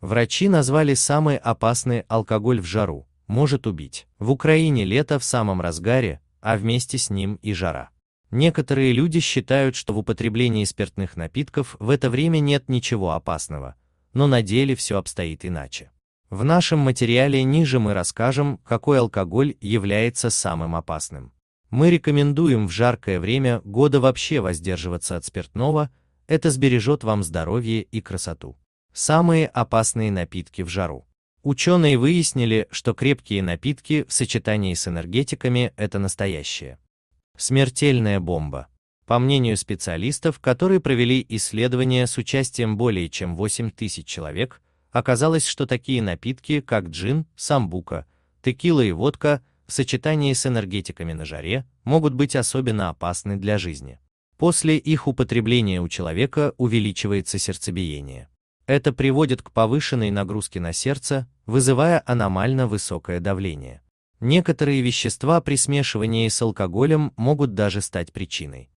Врачи назвали самый опасный алкоголь в жару, может убить. В Украине лето в самом разгаре, а вместе с ним и жара. Некоторые люди считают, что в употреблении спиртных напитков в это время нет ничего опасного, но на деле все обстоит иначе. В нашем материале ниже мы расскажем, какой алкоголь является самым опасным. Мы рекомендуем в жаркое время года вообще воздерживаться от спиртного, это сбережет вам здоровье и красоту. Самые опасные напитки в жару. Ученые выяснили, что крепкие напитки в сочетании с энергетиками – это настоящее. Смертельная бомба. По мнению специалистов, которые провели исследование с участием более чем 8 тысяч человек, оказалось, что такие напитки, как джин, самбука, текила и водка, в сочетании с энергетиками на жаре, могут быть особенно опасны для жизни. После их употребления у человека увеличивается сердцебиение это приводит к повышенной нагрузке на сердце, вызывая аномально высокое давление. Некоторые вещества при смешивании с алкоголем могут даже стать причиной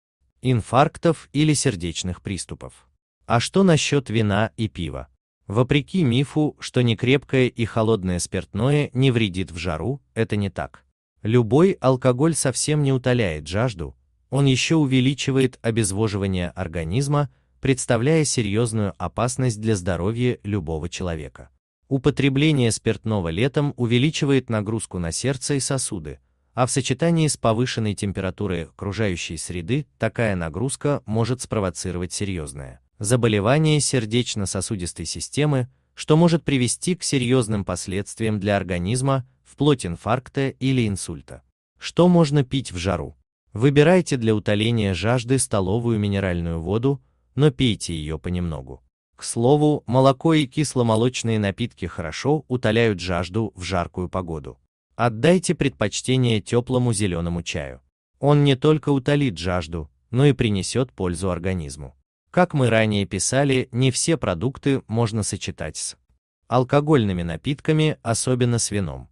инфарктов или сердечных приступов. А что насчет вина и пива? Вопреки мифу, что некрепкое и холодное спиртное не вредит в жару, это не так. Любой алкоголь совсем не утоляет жажду, он еще увеличивает обезвоживание организма, представляя серьезную опасность для здоровья любого человека. Употребление спиртного летом увеличивает нагрузку на сердце и сосуды, а в сочетании с повышенной температурой окружающей среды такая нагрузка может спровоцировать серьезное заболевание сердечно-сосудистой системы, что может привести к серьезным последствиям для организма, вплоть инфаркта или инсульта. Что можно пить в жару? Выбирайте для утоления жажды столовую минеральную воду, но пейте ее понемногу. К слову, молоко и кисломолочные напитки хорошо утоляют жажду в жаркую погоду. Отдайте предпочтение теплому зеленому чаю. Он не только утолит жажду, но и принесет пользу организму. Как мы ранее писали, не все продукты можно сочетать с алкогольными напитками, особенно с вином.